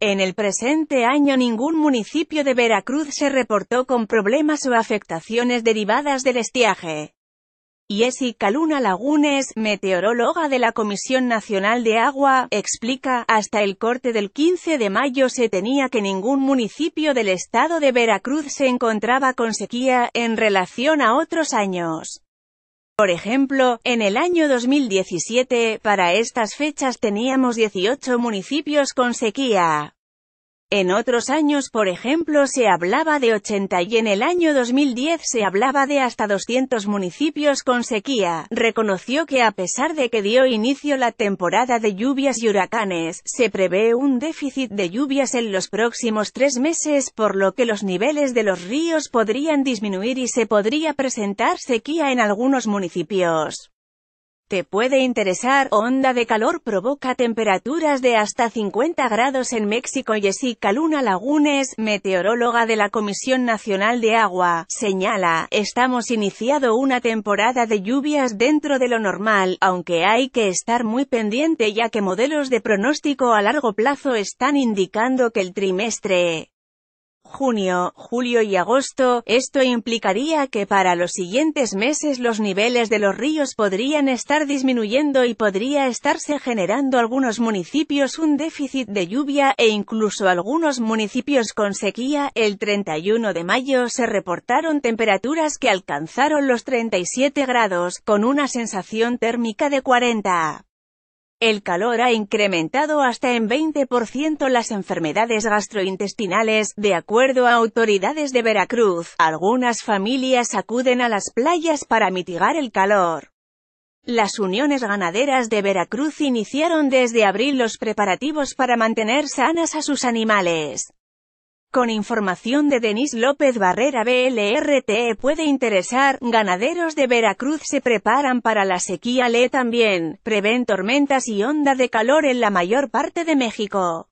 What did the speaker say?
En el presente año ningún municipio de Veracruz se reportó con problemas o afectaciones derivadas del estiaje. Yesi Caluna Lagunes, meteoróloga de la Comisión Nacional de Agua, explica, hasta el corte del 15 de mayo se tenía que ningún municipio del estado de Veracruz se encontraba con sequía, en relación a otros años. Por ejemplo, en el año 2017, para estas fechas teníamos 18 municipios con sequía. En otros años por ejemplo se hablaba de 80 y en el año 2010 se hablaba de hasta 200 municipios con sequía. Reconoció que a pesar de que dio inicio la temporada de lluvias y huracanes, se prevé un déficit de lluvias en los próximos tres meses por lo que los niveles de los ríos podrían disminuir y se podría presentar sequía en algunos municipios. Te puede interesar, onda de calor provoca temperaturas de hasta 50 grados en México. Jessica Luna Lagunes, meteoróloga de la Comisión Nacional de Agua, señala, estamos iniciado una temporada de lluvias dentro de lo normal, aunque hay que estar muy pendiente ya que modelos de pronóstico a largo plazo están indicando que el trimestre junio, julio y agosto, esto implicaría que para los siguientes meses los niveles de los ríos podrían estar disminuyendo y podría estarse generando algunos municipios un déficit de lluvia e incluso algunos municipios con sequía. El 31 de mayo se reportaron temperaturas que alcanzaron los 37 grados, con una sensación térmica de 40. El calor ha incrementado hasta en 20% las enfermedades gastrointestinales, de acuerdo a autoridades de Veracruz. Algunas familias acuden a las playas para mitigar el calor. Las uniones ganaderas de Veracruz iniciaron desde abril los preparativos para mantener sanas a sus animales. Con información de Denis López Barrera BLRTE puede interesar, ganaderos de Veracruz se preparan para la sequía le también, prevén tormentas y onda de calor en la mayor parte de México.